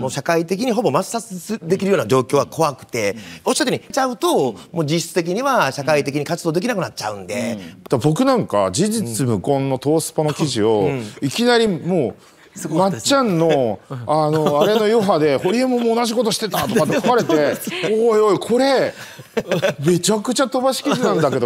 もう社会的にほぼ抹殺できるような状況は怖くて、おっしゃったようにちゃうともう実質的には社会的に活動できなくなっちゃうんで、うん、僕なんか事実無根のトースポの記事をいきなりもう、まっちゃんのあのあれの余波で 堀江も同じことしてたとかって書かれて おいおいこれめちゃくちゃ飛ばし記事なんだけど。